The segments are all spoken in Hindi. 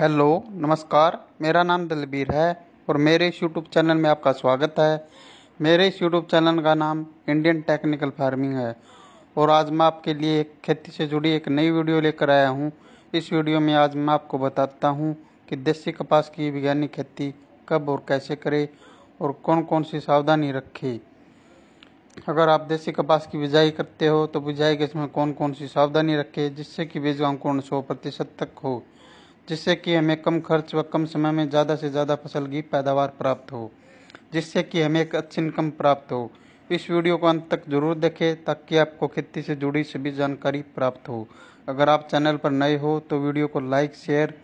हेलो नमस्कार मेरा नाम दलबीर है और मेरे इस यूट्यूब चैनल में आपका स्वागत है मेरे इस यूट्यूब चैनल का नाम इंडियन टेक्निकल फार्मिंग है और आज मैं आपके लिए खेती से जुड़ी एक नई वीडियो लेकर आया हूँ इस वीडियो में आज मैं आपको बताता हूँ कि देसी कपास की वैज्ञानिक खेती कब और कैसे करें और कौन कौन सी सावधानी रखें अगर आप देसी कपास की बिजाई करते हो तो बिजाई के समय कौन कौन सी सावधानी रखें जिससे कि बीज अंकुरण सौ प्रतिशत तक हो जिससे कि हमें कम खर्च व कम समय में ज़्यादा से ज़्यादा फसल की पैदावार प्राप्त हो जिससे कि हमें एक अच्छी इनकम प्राप्त हो इस वीडियो को अंत तक जरूर देखें ताकि आपको खेती से जुड़ी सभी जानकारी प्राप्त हो अगर आप चैनल पर नए हो तो वीडियो को लाइक शेयर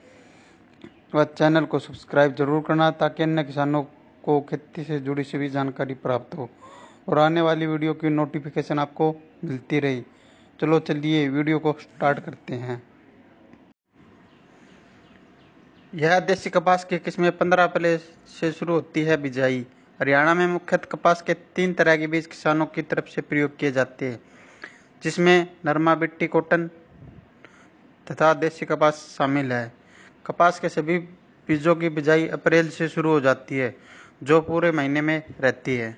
व चैनल को सब्सक्राइब जरूर करना ताकि अन्य किसानों को खेती से जुड़ी सभी जानकारी प्राप्त हो और आने वाली वीडियो की नोटिफिकेशन आपको मिलती रही चलो चलिए वीडियो को स्टार्ट करते हैं यह देसी कपास की किस्में पंद्रह अप्रैल से शुरू होती है बिजाई हरियाणा में मुख्यतः कपास के तीन तरह के बीज किसानों की तरफ से प्रयोग किए जाते हैं जिसमें नरमा बिट्टी कॉटन तथा देसी कपास शामिल है कपास के सभी बीजों की बिजाई अप्रैल से शुरू हो जाती है जो पूरे महीने में रहती है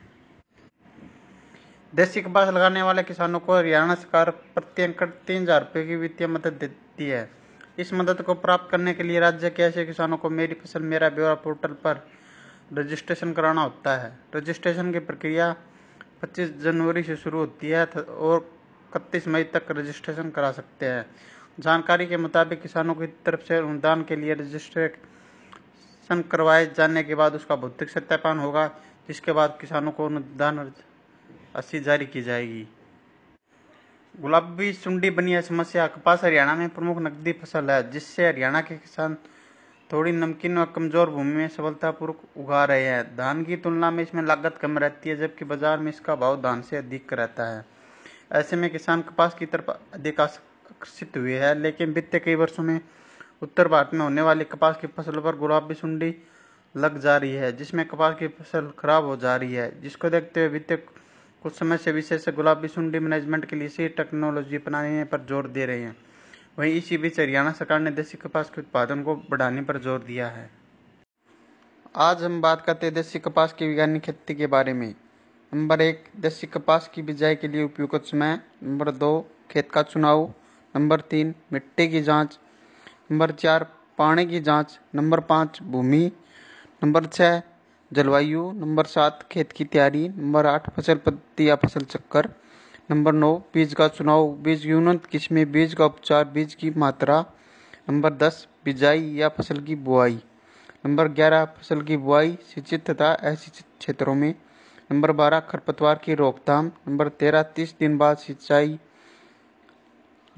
देसी कपास लगाने वाले किसानों को हरियाणा सरकार प्रति एकड़ तीन हज़ार रुपये की वित्तीय मदद देती है इस मदद को प्राप्त करने के लिए राज्य के ऐसे किसानों को मेरी फसल मेरा ब्यौरा पोर्टल पर रजिस्ट्रेशन कराना होता है रजिस्ट्रेशन की प्रक्रिया 25 जनवरी से शुरू होती है और इकतीस मई तक रजिस्ट्रेशन करा सकते हैं जानकारी के मुताबिक किसानों की तरफ से अनुदान के लिए रजिस्ट्रेशन करवाए जाने के बाद उसका भौतिक सत्यापन होगा जिसके बाद किसानों को अनुदान अस्सी जारी की जाएगी गुलाबी सुंडी बनिया समस्या कपास हरियाणा में प्रमुख नकदी फसल है जिससे हरियाणा के किसान थोड़ी नमकीन व कमजोर भूमि में सफलतापूर्वक उगा रहे हैं धान की तुलना में इसमें लागत कम रहती है जबकि बाजार में इसका भाव धान से अधिक रहता है ऐसे में किसान कपास की तरफ अधिक आकर्षित हुए है लेकिन बीते कई वर्षों में उत्तर भारत में होने वाली कपास की फसल पर गुलाबी सुंडी लग जा रही है जिसमें कपास की फसल खराब हो जा रही है जिसको देखते हुए बीते कुछ समय से विशेष गुलाबी सुंडी मैनेजमेंट के लिए सही टेक्नोलॉजी अपनाने पर जोर दे रहे हैं वहीं इसी बीच हरियाणा सरकार ने देसी कपास के उत्पादन को बढ़ाने पर जोर दिया है आज हम बात करते हैं देसी कपास की वैज्ञानिक खेती के बारे में नंबर एक देसी कपास की बिजाई के लिए उपयुक्त समय नंबर दो खेत का चुनाव नंबर तीन मिट्टी की जांच नंबर चार पानी की जांच नंबर पाँच भूमि नंबर छः जलवायु नंबर सात खेत की तैयारी नंबर आठ फसल पद्धति या फसल चक्कर नंबर नौ बीज का चुनाव बीज उन्नत किस्में बीज का उपचार बीज की मात्रा नंबर दस बिजाई या फसल की बुआई नंबर ग्यारह फसल की बुआई सिंचित तथा असिंचित क्षेत्रों में नंबर बारह खरपतवार की रोकथाम नंबर तेरह तीस दिन बाद सिंचाई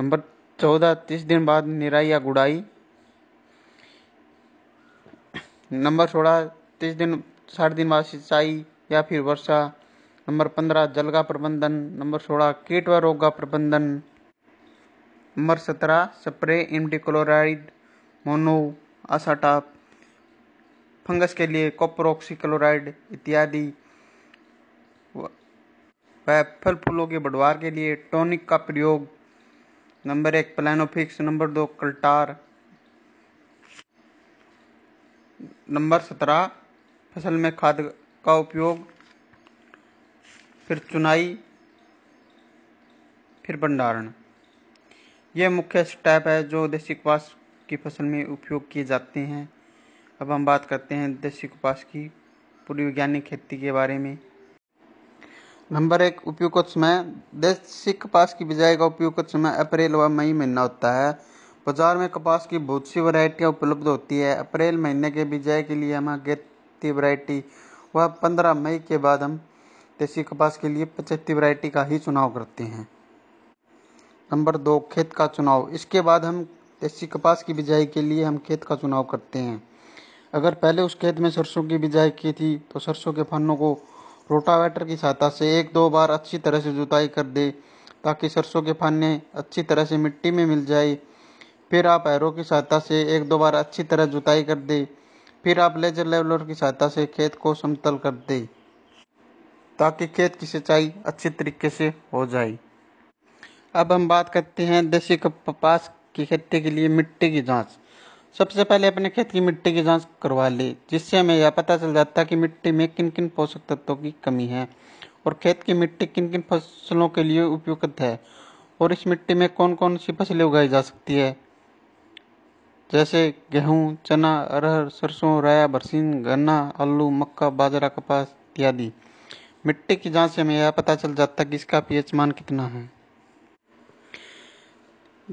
नंबर चौदह तीस दिन बाद निराई या गुड़ाई नंबर सोलह तीस दिन साठ दिन बाद सिंचाई या फिर वर्षा नंबर पंद्रह जल का प्रबंधन नंबर सोलह कीट व रोग का प्रबंधन नंबर सत्रह स्प्रे एमटी क्लोराइड मोनो असाटा फंगस के लिए कॉपरोक्सी क्लोराइड इत्यादि वह फल फूलों के बढ़वार के लिए टॉनिक का प्रयोग नंबर एक प्लानोफिक्स नंबर दो कल्टार नंबर सत्रह फसल में खाद का उपयोग फिर चुनाई फिर भंडारण ये मुख्य स्टेप है जो देसी कपास की फसल में उपयोग किए जाते हैं अब हम बात करते हैं देसी कपास की पूरी वैज्ञानिक खेती के बारे में नंबर एक उपयुक्त समय देसी कपास की बिजाई का उपयुक्त समय अप्रैल व मई महीना होता है बाजार में कपास की बहुत सी वैरायटियाँ उपलब्ध होती है अप्रैल महीने के बिजाई के लिए हम गेत पचहत्तर वरायटी वह पंद्रह मई के बाद हम देसी कपास के लिए पचहत्तर वरायटी का ही चुनाव करते हैं नंबर दो खेत का चुनाव इसके बाद हम देसी कपास की बिजाई के लिए हम खेत का चुनाव करते हैं अगर पहले उस खेत में सरसों की बिजाई की थी तो सरसों के फनों को रोटावेटर की सहायता से एक दो बार अच्छी तरह से जुताई कर दे ताकि सरसों के फाने अच्छी तरह से मिट्टी में मिल जाए फिर आप पैरों की सहायता से एक दो बार अच्छी तरह जुताई कर दे फिर आप लेजर लेवलर की सहायता से खेत को समतल कर दें ताकि खेत की सिंचाई अच्छे तरीके से हो जाए अब हम बात करते हैं देसी कपास की खेती के लिए मिट्टी की जांच सबसे पहले अपने खेत की मिट्टी की जांच करवा लें जिससे हमें यह पता चल जाता है कि मिट्टी में किन किन पोषक तत्वों की कमी है और खेत की मिट्टी किन किन फसलों के लिए उपयुक्त है और इस मिट्टी में कौन कौन सी फसलें उगाई जा सकती है जैसे गेहूँ चना अरहर सरसों राया बरसीन गन्ना आलू मक्का बाजरा कपास इत्यादि मिट्टी की जांच से हमें यह पता चल जाता है कि इसका पीएच मान कितना है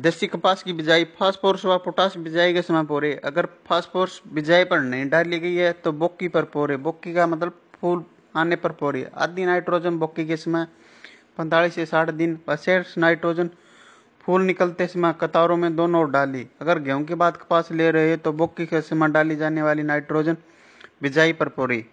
देसी कपास की बिजाई फास्फोरस व पोटास बिजाई के समय पोरे अगर फास्फोरस बिजाई पर नहीं डाली गई है तो बोक्की पर पोरे बोक्की का मतलब फूल आने पर पोरे आदि नाइट्रोजन बोक्की के समय पैंतालीस से साठ दिन व शेष नाइट्रोजन फूल निकलते समय कतारों में दोनों ओर डाली अगर गेहूं के बाद कपास ले रहे हैं तो बुक की खेत में डाली जाने वाली नाइट्रोजन बिजाई पर पूरी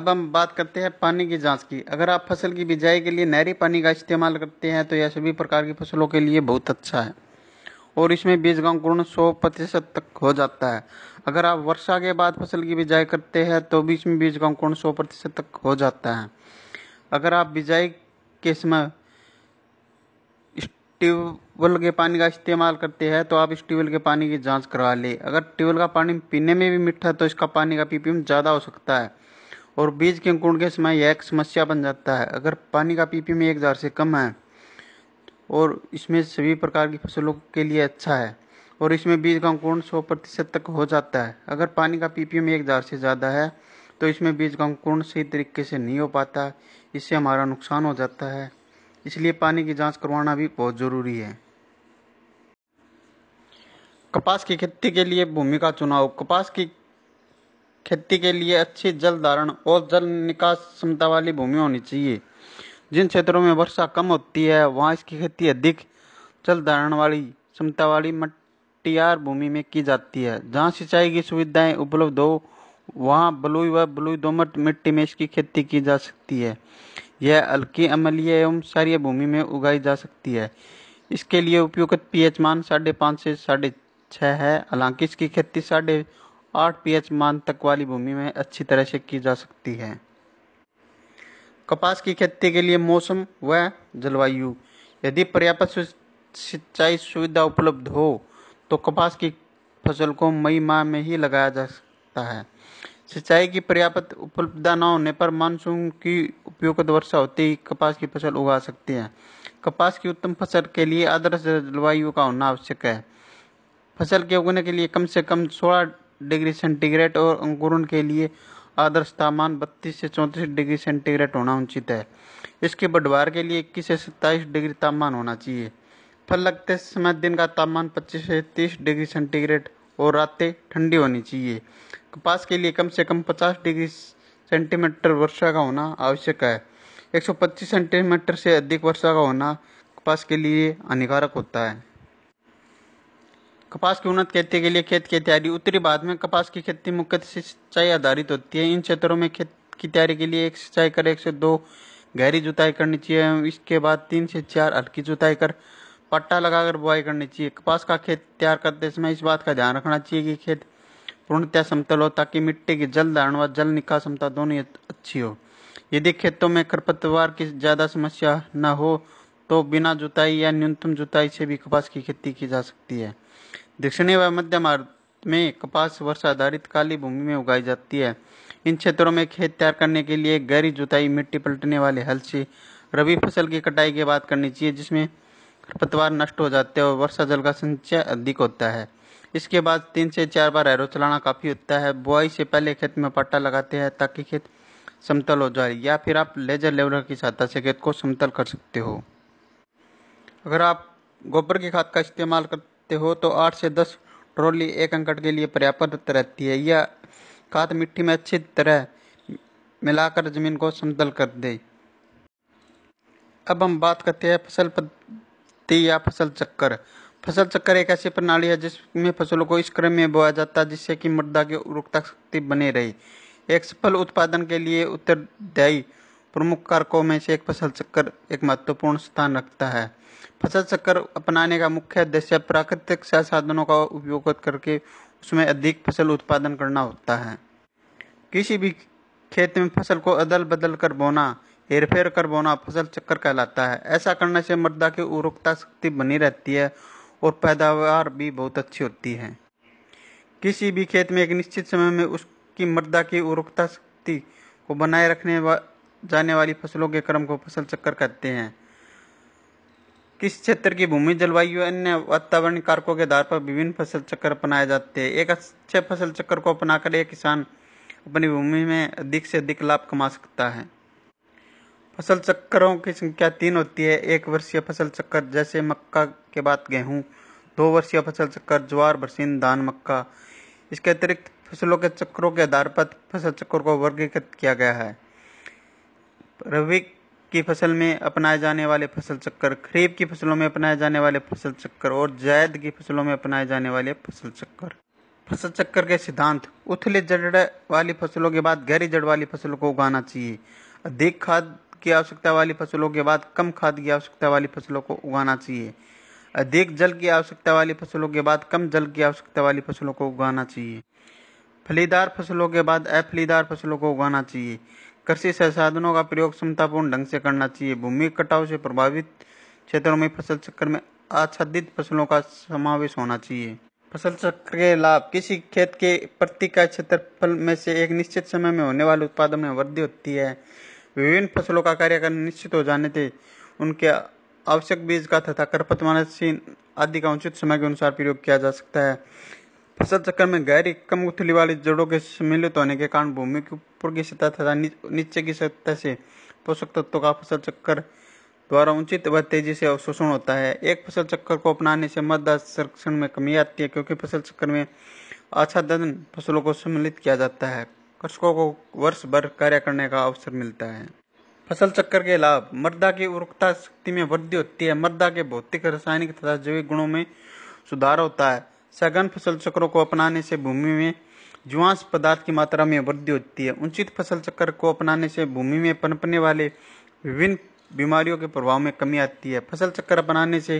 अब हम बात करते हैं पानी की जांच की अगर आप फसल की बिजाई के लिए नहरी पानी का इस्तेमाल करते हैं तो यह सभी प्रकार की फसलों के लिए बहुत अच्छा है और इसमें बीज का अंकुरण सौ प्रतिशत तक हो जाता है अगर आप वर्षा के बाद फसल की बिजाई करते हैं तो भी इसमें बीज का अंकुरण सौ प्रतिशत तक हो जाता है अगर आप बिजाई के समय ट्यूबवेल के पानी का इस्तेमाल करते हैं तो आप इस ट्यूबवेल के पानी की जांच करवा लें अगर ट्यूबवेल का पानी पीने में भी मीठा है तो इसका पानी का पीपीएम ज़्यादा हो सकता है और बीज के अंकुरण के समय यह एक समस्या बन जाता है अगर पानी का पीपीएम एक हज़ार से कम है और इसमें सभी प्रकार की फसलों के लिए अच्छा है और इसमें बीज का अंकुरण सौ प्रतिशत तक हो जाता है अगर पानी का पीपीएम एक हज़ार से ज़्यादा है तो इसमें बीज का अंकुरण सही तरीके से नहीं हो पाता इससे हमारा नुकसान हो जाता है इसलिए पानी की जांच करवाना भी बहुत ज़रूरी है कपास की खेती के लिए भूमि का चुनाव कपास की खेती के लिए अच्छी जल धारण और जल निकास क्षमता वाली भूमि होनी चाहिए जिन क्षेत्रों में वर्षा कम होती है वहाँ इसकी खेती अधिक जल धारण वाली क्षमता वाली मटियार भूमि में की जाती है जहाँ सिंचाई की सुविधाएं उपलब्ध हो वहाँ बलुई व बलुई दोमट मिट्टी में इसकी खेती की जा सकती है यह हल्की अम्लीय एवं सारी भूमि में उगाई जा सकती है इसके लिए उपयुक्त पीएच मान साढ़े पाँच से साढ़े छः है हालांकि इसकी खेती साढ़े आठ पी मान तक वाली भूमि में अच्छी तरह से की जा सकती है कपास की खेती के लिए मौसम व जलवायु यदि पर्याप्त सिंचाई सुविधा उपलब्ध हो तो कपास की फसल को मई माह में ही लगाया जा सकता है सिंचाई की पर्याप्त उपलब्धता न होने पर मानसून की उपयुक्त वर्षा होते ही कपास की फसल उगा सकती है कपास की उत्तम फसल के लिए आदर्श जलवायु का होना आवश्यक है फसल के उगने के लिए कम से कम 16 डिग्री सेंटीग्रेड और अंकुरण के लिए आदर्श तापमान 32 से 34 डिग्री सेंटीग्रेड होना उचित है इसके बढ़वार के लिए इक्कीस से सत्ताईस डिग्री तापमान होना चाहिए फल लगते समय दिन का तापमान 25 से 30 डिग्री सेंटीग्रेड और रातें ठंडी होनी चाहिए कपास के लिए कम से कम 50 डिग्री सेंटीमीटर वर्षा का होना आवश्यक है 125 सेंटीमीटर से अधिक वर्षा का होना कपास के लिए हानिकारक होता है कपास की उन्नत खेती के लिए खेत की तैयारी उत्तरी भारत में कपास की खेती मुख्यतः सिंचाई आधारित होती है इन क्षेत्रों में खेत की तैयारी के लिए एक सिंचाई कर एक से दो गहरी जुताई करनी चाहिए इसके बाद तीन से चार हल्की जुताई कर पट्टा लगाकर बुआई करनी चाहिए कपास का खेत तैयार करते समय इस बात का ध्यान रखना चाहिए कि खेत पूर्णतया समतल हो ताकि मिट्टी की जल धारण व जल निकास क्षमता दोनों अच्छी हो यदि खेतों में खरपतवार की ज़्यादा समस्या न हो तो बिना जुताई या न्यूनतम जुताई से भी कपास की खेती की जा सकती है दक्षिणी व मध्य भारत में कपास वर्षा आधारित काली भूमि में उगाई जाती है इन क्षेत्रों में खेत तैयार करने के लिए गहरी जुताई मिट्टी पलटने वाले हल से रबी फसल की कटाई के बाद करनी चाहिए जिसमें खरपतवार नष्ट हो जाते हैं और वर्षा जल का संचय अधिक होता है इसके बाद तीन से चार बार एरो चलाना काफ़ी होता है बुआई से पहले खेत में पट्टा लगाते हैं ताकि खेत समतल हो जाए या फिर आप लेजर लेवलर की सहायता से खेत को समतल कर सकते हो अगर आप गोबर की खाद का इस्तेमाल करते हो तो आठ से दस ट्रॉली एक अंकट के लिए पर्याप्त रहती है यह खाद मिट्टी में अच्छी तरह मिलाकर जमीन को समतल कर दे अब हम बात करते हैं फसल पद्धति या फसल चक्कर फसल चक्र एक ऐसी प्रणाली है जिसमें फसलों को इस क्रम में बोया जाता है जिससे कि मृदा की उर्वरकता शक्ति बने रहे एक सफल उत्पादन के लिए उत्तरदायी प्रमुख कारकों में से एक फसल चक्कर एक महत्वपूर्ण स्थान रखता है फसल चक्कर अपनाने का मुख्य उद्देश्य प्राकृतिक संसाधनों का उपयोग करके उसमें अधिक फसल उत्पादन करना होता है किसी भी खेत में फसल को अदल बदल कर बोना हेरफेर कर बोना फसल चक्कर कहलाता है ऐसा करने से मृदा की उर्वरकता शक्ति बनी रहती है और पैदावार भी बहुत अच्छी होती है किसी भी खेत में एक निश्चित समय में उसकी मृदा की उर्वरकता शक्ति को बनाए रखने वा, जाने वाली फसलों के क्रम को फसल चक्कर कहते हैं किस क्षेत्र की भूमि जलवायु अन्य वातावरण कारकों के आधार पर विभिन्न फसल चक्कर अपनाए जाते हैं एक अच्छे फसल चक्कर को अपनाकर एक किसान अपनी भूमि में अधिक से अधिक लाभ कमा सकता है फसल चक्करों की संख्या तीन होती है एक वर्षीय फसल चक्कर जैसे मक्का के बाद गेहूं दो वर्षीय फसल चक्कर ज्वार बरसीन धान मक्का इसके अतिरिक्त फसलों के चक्रों के आधार पर फसल चक्र को वर्गीकृत किया गया है रबी की फसल में अपनाए जाने वाले फसल चक्कर खरीफ की फसलों में अपनाए जाने वाले फसल चक्कर और जायद की फसलों में अपनाए जाने वाले फसल चक्कर फसल चक्कर के सिद्धांत उथली जड़ वाली फसलों के बाद गहरी जड़ वाली फसलों को उगाना चाहिए अधिक खाद की आवश्यकता वाली फसलों के बाद कम खाद की आवश्यकता वाली फसलों को उगाना चाहिए अधिक जल की आवश्यकता वाली फसलों के बाद कम जल की आवश्यकता वाली फसलों को उगाना चाहिए फलीदार फसलों के बाद अफलीदार फसलों को उगाना चाहिए कृषि संसाधनों का प्रयोग क्षमतापूर्ण ढंग से करना चाहिए भूमि कटाव से प्रभावित क्षेत्रों में फसल चक्कर में आच्छादित फसलों का समावेश होना चाहिए फसल चक्र के लाभ किसी खेत के प्रति का क्षेत्रफल में से एक निश्चित समय में होने वाले उत्पादन में वृद्धि होती है विभिन्न फसलों का कार्यक्रम निश्चित हो जाने थे उनके आवश्यक बीज का तथा खरपतवारनाशी आदि का उचित समय के अनुसार प्रयोग किया जा सकता है फसल चक्कर में गहरी कम उथली वाली जड़ों के सम्मिलित होने के कारण भूमि की ऊपर की सतह तथा नीचे की सतह से पोषक तत्वों का फसल चक्कर द्वारा उचित व तेजी से अवशोषण होता है एक फसल चक्कर को अपनाने से मृदा संरक्षण में कमी आती है क्योंकि फसल चक्कर में आच्छादन फसलों को सम्मिलित किया जाता है कृषकों को वर्ष भर कार्य करने का अवसर मिलता है फसल चक्कर के लाभ मृदा की उर्वरकता शक्ति में वृद्धि होती है मृदा के भौतिक रासायनिक तथा जैविक गुणों में सुधार होता है सघन फसल चक्रों को अपनाने से भूमि में जुआंस पदार्थ की मात्रा में वृद्धि होती है उचित फसल चक्कर को अपनाने से भूमि में पनपने वाले विभिन्न बीमारियों के प्रभाव में कमी आती है फसल चक्कर अपनाने से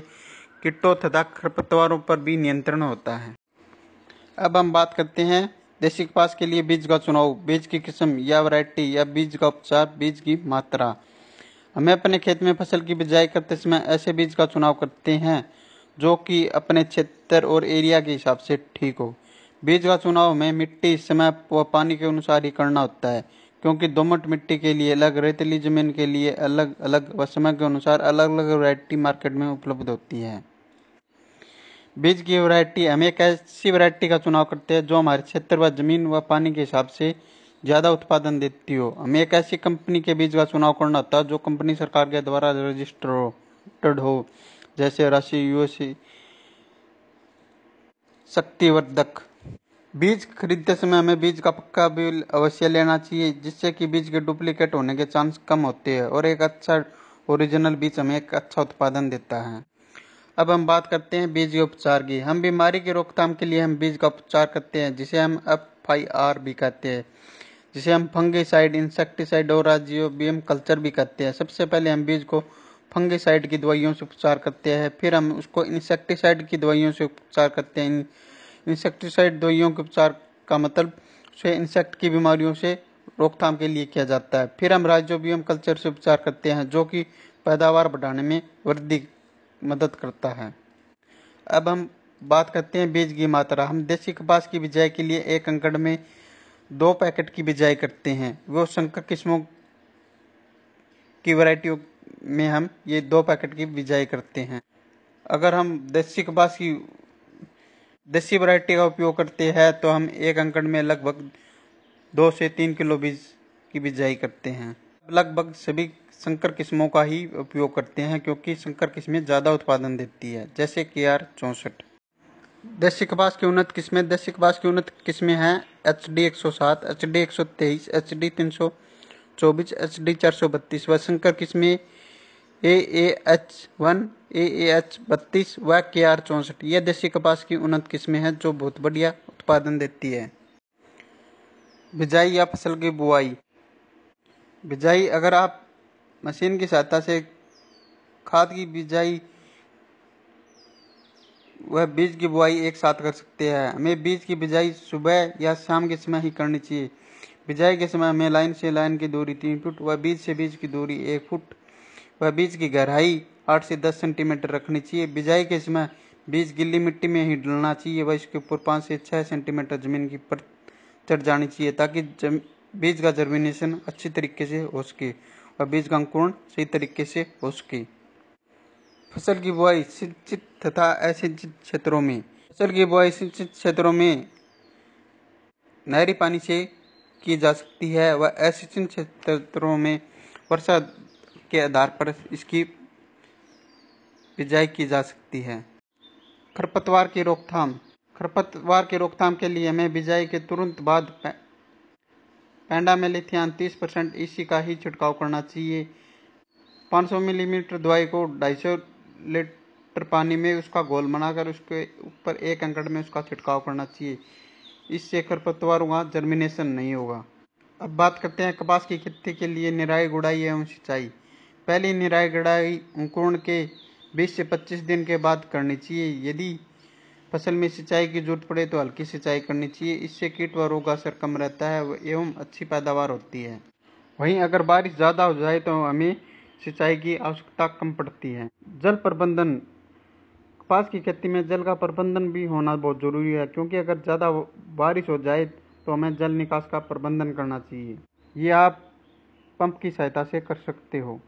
कीटों तथा खरपतवारों पर भी नियंत्रण होता है अब हम बात करते हैं देसी कपास के लिए बीज का चुनाव बीज की किस्म या वैरायटी या बीज का उपचार बीज की मात्रा हमें अपने खेत में फसल की बिजाई करते समय ऐसे बीज का चुनाव करते हैं जो कि अपने क्षेत्र और एरिया के हिसाब से ठीक हो बीज का चुनाव हमें मिट्टी समय व पानी के अनुसार ही करना होता है क्योंकि दोमट मिट्टी के लिए अलग रेतली जमीन के लिए अलग अलग व समय के अनुसार अलग अलग वैरायटी मार्केट में उपलब्ध होती है बीज की वैरायटी हम एक ऐसी वैरायटी का चुनाव करते हैं जो हमारे क्षेत्र व जमीन व पानी के हिसाब से ज़्यादा उत्पादन देती हो हमें एक ऐसी कंपनी के बीज का चुनाव करना होता है जो कंपनी सरकार के द्वारा रजिस्टर्ड हो जैसे राशि यूसी शक्तिवर्धक बीज खरीदते समय हमें बीज का पक्का बिल अवश्य लेना चाहिए जिससे कि बीज के डुप्लीकेट होने के चांस कम होते हैं और एक अच्छा ओरिजिनल बीज हमें एक अच्छा उत्पादन देता है अब हम बात करते हैं बीज के उपचार की हम बीमारी की रोकथाम के लिए हम बीज का उपचार करते हैं जिसे हम एफ आई आर भी कहते हैं जिसे हम फंगीसाइड इंसेक्टिसाइड और राजीओबियम कल्चर भी कहते हैं सबसे पहले हम बीज को फंगीसाइड की दवाइयों से उपचार करते हैं फिर हम उसको इंसेक्टिसाइड की दवाइयों से उपचार करते हैं इंसेक्टिसाइड दवाइयों के उपचार का मतलब उसे इंसेक्ट की बीमारियों से रोकथाम के लिए किया जाता है फिर हम राइजोबियम कल्चर से उपचार करते हैं जो कि पैदावार बढ़ाने में वृद्धि मदद करता है अब हम बात करते हैं बीज की मात्रा हम देसी कपास की बिजाई के लिए एक अंकड़ में दो पैकेट की बिजाई करते हैं वो संकर किस्मों की वैरायटियों में हम ये दो पैकेट की बिजाई करते हैं अगर हम देसी कपास की देसी वैरायटी का उपयोग करते हैं तो हम एक अंकड़ में लगभग दो से तीन किलो बीज की बिजाई करते हैं लगभग सभी संकर किस्मों का ही उपयोग करते हैं क्योंकि संकर किस्में ज़्यादा उत्पादन देती है जैसे के आर चौंसठ देसी कपास की उन्नत किस्में देसी कपास की उन्नत किस्में हैं एच डी एक सौ सात एच डी एक सौ तेईस एच डी तीन सौ चौबीस एच डी चार सौ बत्तीस व संकर किस्में A A H one A A H बत्तीस व के आर चौंसठ ये देसी कपास की उन्नत किस्में हैं जो बहुत बढ़िया उत्पादन देती है बिजाई या फसल की बुआई बिजाई अगर आप मशीन की सहायता से खाद की बिजाई वह बीज की बुआई एक साथ कर सकते हैं हमें बीज की बिजाई सुबह या शाम के समय ही करनी चाहिए बिजाई के समय हमें लाइन से लाइन की दूरी तीन फुट व बीज से बीज की दूरी एक फुट व बीज की गहराई आठ से दस सेंटीमीटर रखनी चाहिए बिजाई के समय बीज गिल्ली मिट्टी में ही डलना चाहिए व इसके ऊपर पाँच से छः सेंटीमीटर जमीन की पर चढ़ जानी चाहिए ताकि बीज का जर्मिनेशन अच्छी तरीके से हो सके व बीज का अंकुरण सही तरीके से हो सके फसल की बुआई सिंचित तथा असिंचित क्षेत्रों में फसल की बुआई सिंचित क्षेत्रों में नहरी पानी से की जा सकती है व असिंचित क्षेत्रों में वर्षा के आधार पर इसकी बिजाई की जा सकती है खरपतवार की रोकथाम खरपतवार की रोकथाम के लिए हमें बिजाई के तुरंत बाद एंडा 30 परसेंट इसी e का ही छिड़काव करना चाहिए 500 मिलीमीटर दवाई को ढाई लीटर पानी में उसका घोल बनाकर उसके ऊपर एक अंकड़ में उसका छिड़काव करना चाहिए इससे खरपतवार का जर्मिनेशन नहीं होगा अब बात करते हैं कपास की खेती के लिए निराई गुड़ाई एवं सिंचाई पहली निराई गुड़ाई अंकुरण के 20 से 25 दिन के बाद करनी चाहिए यदि फसल में सिंचाई की जरूरत पड़े तो हल्की सिंचाई करनी चाहिए इससे कीट व रोग असर कम रहता है एवं अच्छी पैदावार होती है वहीं अगर बारिश ज़्यादा हो जाए तो हमें सिंचाई की आवश्यकता कम पड़ती है जल प्रबंधन कपास की खेती में जल का प्रबंधन भी होना बहुत ज़रूरी है क्योंकि अगर ज़्यादा बारिश हो जाए तो हमें जल निकास का प्रबंधन करना चाहिए ये आप पंप की सहायता से कर सकते हो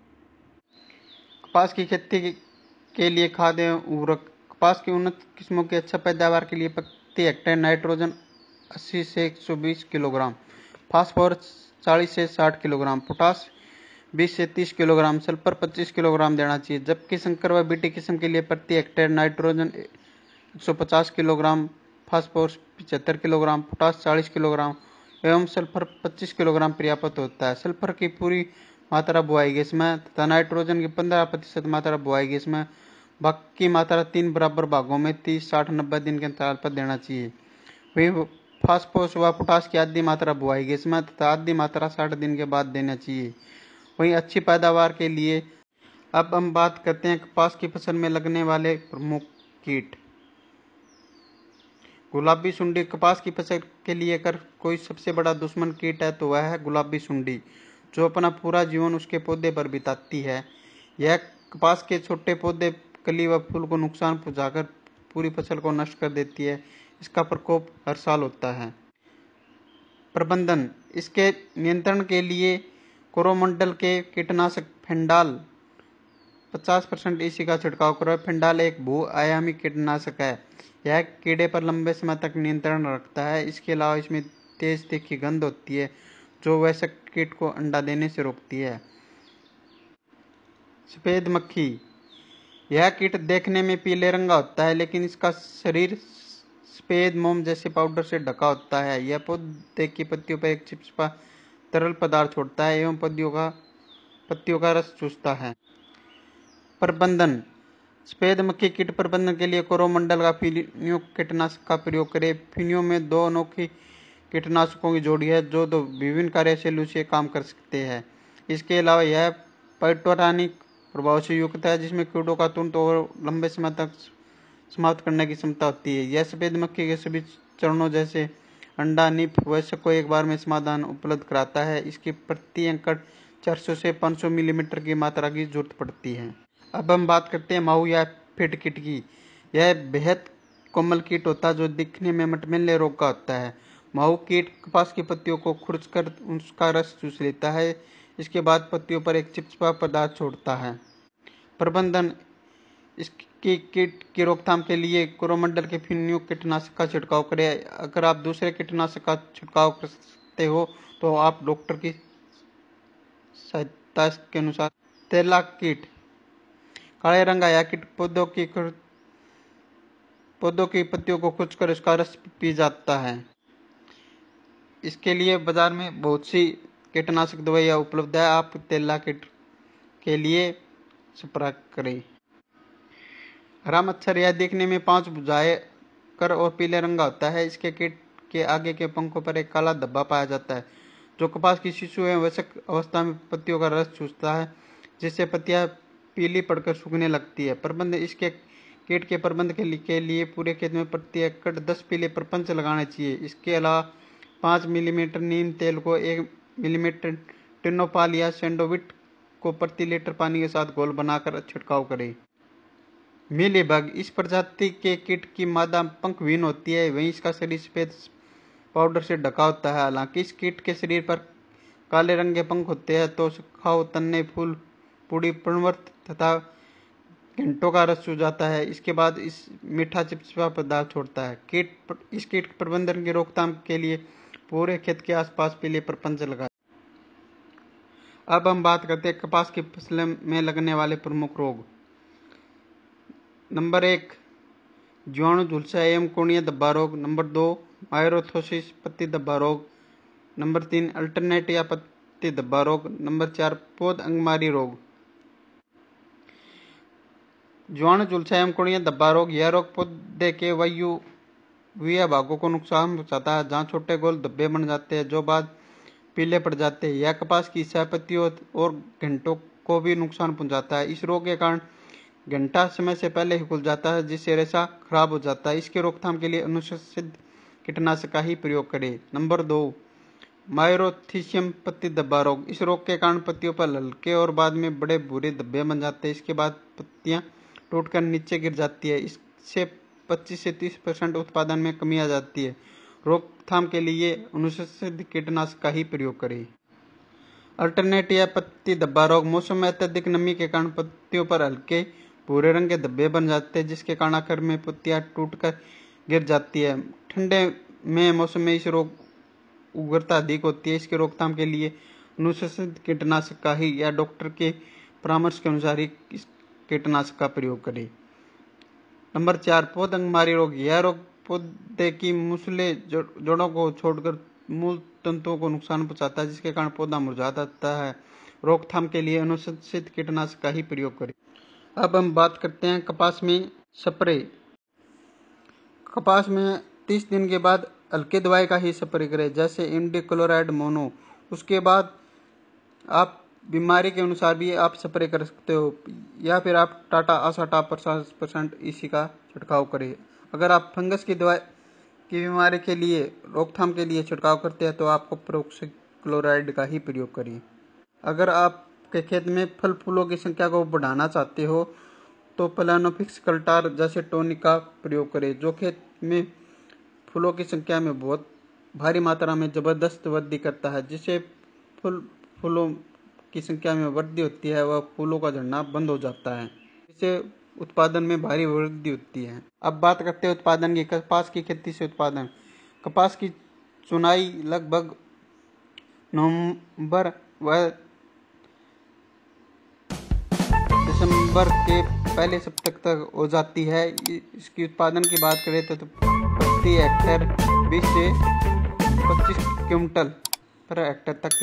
कपास की खेती के लिए खाद एवं उर्वरक कपास की उन्नत किस्मों की अच्छा पैदावार के लिए प्रति हेक्टेयर नाइट्रोजन 80 से 120 किलोग्राम फास्फोरस 40 से 60 किलोग्राम पोटास 20 से 30 किलोग्राम सल्फर 25 किलोग्राम देना चाहिए जबकि संकर व बीटी किस्म के लिए प्रति हेक्टेयर नाइट्रोजन 150 किलोग्राम फास्फोरस पिचहत्तर किलोग्राम पोटास 40 किलोग्राम एवं सल्फर 25 किलोग्राम पर्याप्त होता है सल्फर की पूरी मात्रा बुआई गई इसमें तथा नाइट्रोजन की 15 प्रतिशत मात्रा बुआई गई इसमें वक्त की मात्रा तीन बराबर भागों में तीस साठ नब्बे दिन के अंतराल पर देना चाहिए वे फास्फोरस व पोटास की आधी मात्रा बुआई के समय तथा आधी मात्रा साठ दिन के बाद देना चाहिए वहीं अच्छी पैदावार के लिए अब हम बात करते हैं कपास की फसल में लगने वाले प्रमुख कीट गुलाबी सुंडी कपास की फसल के लिए अगर कोई सबसे बड़ा दुश्मन कीट है तो वह है गुलाबी सुंडी जो अपना पूरा जीवन उसके पौधे पर बिताती है यह कपास के छोटे पौधे कली व फूल को नुकसान पहुंचाकर पूरी फसल को नष्ट कर देती है इसका प्रकोप हर साल होता है प्रबंधन इसके नियंत्रण के लिए कोरोमंडल के कीटनाशक फेंडाल 50 परसेंट इसी का छिड़काव करो फेंडाल एक भू आयामी कीटनाशक है यह कीड़े पर लंबे समय तक नियंत्रण रखता है इसके अलावा इसमें तेज तीखी गंध होती है जो वैश्यक कीट को अंडा देने से रोकती है सफ़ेद मक्खी यह कीट देखने में पीले रंग का होता है लेकिन इसका शरीर सफेद मोम जैसे पाउडर से ढका होता है यह पौधे की पत्तियों पर एक चिपचिपा तरल पदार्थ छोड़ता है एवं पौधियों का पत्तियों का रस चूसता है प्रबंधन सफेद मक्खी कीट प्रबंधन के लिए कोरोमंडल का फिनियो कीटनाशक का प्रयोग करें फिनियो में दो अनोखी कीटनाशकों की जोड़ी है जो दो विभिन्न कार्यशैलियों से काम कर सकते हैं इसके अलावा यह पैटोरानिक प्रभाव से युक्त है जिसमें कीड़ों का तुरंत और लंबे समय तक समाप्त करने की क्षमता होती है यह सफेद मक्खी के सभी चरणों जैसे अंडा निप वैश्य को एक बार में समाधान उपलब्ध कराता है इसकी प्रति अंकट 400 से 500 मिलीमीटर की मात्रा की जरूरत पड़ती है अब हम बात करते हैं माऊ या फिट किट की यह बेहद कोमल कीट होता है जो दिखने में मटमेले रोग का होता है माऊ कीट कपास की पत्तियों को खुरच कर उसका रस चूस लेता है इसके बाद पत्तियों पर एक चिपचिपा पदार्थ छोड़ता है प्रबंधन इसके कीट की रोकथाम के लिए कोरोमंडल के फिन्यू कीटनाशक का छिड़काव करें अगर आप दूसरे कीटनाशक का छिड़काव कर सकते हो तो आप डॉक्टर की सहायता के अनुसार तेला कीट काले रंग आया कीट पौधों की पौधों की पत्तियों को कर उसका रस पी जाता है इसके लिए बाजार में बहुत सी कीटनाशक दवाइयाँ उपलब्ध है आप तेला किट के लिए संपर्क करें हरा मच्छर यह देखने में पांच बुझाए कर और पीले रंग का होता है इसके किट के आगे के पंखों पर एक काला धब्बा पाया जाता है जो कपास की शिशु एवं वयस्क अवस्था में पत्तियों का रस चूसता है जिससे पत्तियां पीली पड़कर सूखने लगती है प्रबंध इसके कीट के प्रबंध के, के लिए पूरे खेत में प्रति एकड़ दस पीले प्रपंच लगाने चाहिए इसके अलावा पाँच मिलीमीटर नीम तेल को एक मिलीमीटर टिनोपाल या सेंडोविट को प्रति लीटर पानी के साथ घोल बनाकर छिड़काव करें मिलीबग इस प्रजाति के कीट की मादा पंखविहीन होती है वहीं इसका शरीर सफेद पाउडर से ढका होता है हालांकि इस कीट के शरीर पर काले रंग के पंख होते हैं तो सुखाओ तन्ने फूल पूड़ी प्रणवर्त तथा घंटों का रस चू जाता है इसके बाद इस मीठा चिपचिपा पदार्थ छोड़ता है कीट इस कीट प्रबंधन की रोकथाम के लिए पूरे खेत के आसपास पीले प्रपंच लगा अब हम बात करते हैं कपास की फसल में लगने वाले प्रमुख रोग नंबर एक जीवाणु झुलसा एवं कोणिया धब्बा रोग नंबर दो मायरोथोसिस पत्ती धब्बा रोग नंबर तीन अल्टरनेट या पत्ती धब्बा रोग नंबर चार पौध अंगमारी रोग जीवाणु झुलसा एवं कोणिया धब्बा रोग यह रोग पौधे के वायु गुया भागों को नुकसान पहुंचाता है जहाँ छोटे गोल धब्बे बन जाते हैं जो बाद पीले पड़ जाते हैं यह कपास की सह और घंटों को भी नुकसान पहुंचाता है इस रोग के कारण घंटा समय से पहले ही खुल जाता है जिससे रेशा खराब हो जाता है इसके रोकथाम के लिए अनुशासित कीटनाशक का ही प्रयोग करें नंबर दो मायरोथीशियम पत्ती धब्बा रोग इस रोग के कारण पत्तियों पर हल्के और बाद में बड़े बुरे धब्बे बन जाते हैं इसके बाद पत्तियां टूटकर नीचे गिर जाती है इससे पच्चीस से तीस परसेंट उत्पादन में कमी आ जाती है रोकथाम के लिए अनुसूचित कीटनाशक का ही प्रयोग करें अल्टरनेट या पत्ती धब्बा रोग मौसम में अत्यधिक नमी के कारण पत्तियों पर हल्के भूरे रंग के धब्बे बन जाते हैं जिसके कारण आखिर में पत्तियाँ टूटकर गिर जाती है ठंडे में मौसम में इस रोग उग्रता अधिक होती है इसके रोकथाम के लिए अनुसूचित कीटनाशक का ही या डॉक्टर के परामर्श के अनुसार ही कीटनाशक का प्रयोग करें नंबर चार मारी रोग यह रोग पौधे की मुसले जड़ों को छोड़कर मूल तंतुओं को नुकसान पहुंचाता है जिसके कारण पौधा मुरझा जाता है रोकथाम के लिए अनुशंसित कीटनाशक का ही प्रयोग करें अब हम बात करते हैं कपास में स्प्रे कपास में तीस दिन के बाद हल्के दवाई का ही स्प्रे करें जैसे इमडी क्लोराइड मोनो उसके बाद आप बीमारी के अनुसार भी आप स्प्रे कर सकते हो या फिर आप टाटा आशा पचास परसेंट इसी का छिड़काव करें अगर आप फंगस की दवाई की बीमारी के लिए रोकथाम के लिए छिड़काव करते हैं तो आपको प्रोक्सिक क्लोराइड का ही प्रयोग करिए अगर आपके खेत में फल फूलों की संख्या को बढ़ाना चाहते हो तो प्लानोफिक्स कल्टार जैसे टोनिक का प्रयोग करें जो खेत में फूलों की संख्या में बहुत भारी मात्रा में ज़बरदस्त वृद्धि करता है जिससे फूल फूलों की संख्या में वृद्धि होती है वह फूलों का झड़ना बंद हो जाता है इससे उत्पादन में भारी वृद्धि होती है अब बात करते हैं उत्पादन की कपास की खेती से उत्पादन कपास की चुनाई लगभग नवंबर व दिसंबर के पहले सप्ताह तक हो जाती है इसकी उत्पादन की बात करें तो, प्रति हेक्टेयर बीस से पच्चीस क्विंटल पर हेक्टेयर तक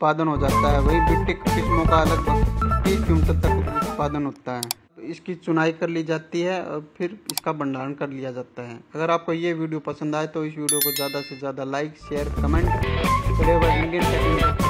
उत्पादन हो जाता है वही बिट्टिक किस्मों का अलग तीस क्विंटल तक उत्पादन होता है तो इसकी चुनाई कर ली जाती है और फिर इसका भंडारण कर लिया जाता है अगर आपको ये वीडियो पसंद आए तो इस वीडियो को ज़्यादा से ज़्यादा like share comment Indian technical